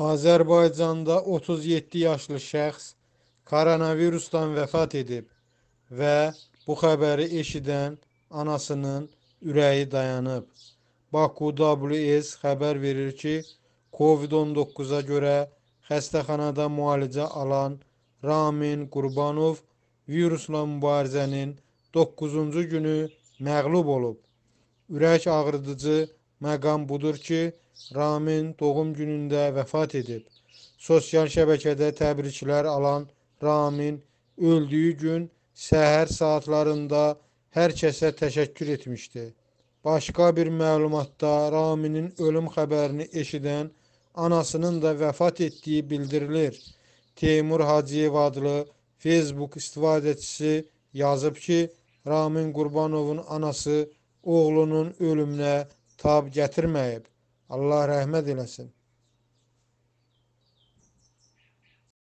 Azərbaycanda 37 yaşlı şəxs koronavirusdan vəfat edib və bu xəbəri eşidən anasının ürəyi dayanıb. Baku WS xəbər verir ki, COVID-19-a görə xəstəxanada müalicə alan Ramin Qurbanov virusla mübarizənin 9-cu günü məğlub olub. Ürək ağrıdıcı məqam budur ki, Ramin doğum günündə vəfat edib. Sosial şəbəkədə təbriklər alan Ramin öldüyü gün səhər saatlarında hər kəsə təşəkkür etmişdi. Başqa bir məlumatda Raminin ölüm xəbərini eşidən anasının da vəfat etdiyi bildirilir. Teymur Hacıyev adlı Facebook istifadəçisi yazıb ki, Ramin Qurbanovun anası oğlunun ölümünə tab gətirməyib. Allah rəhmət eləsin.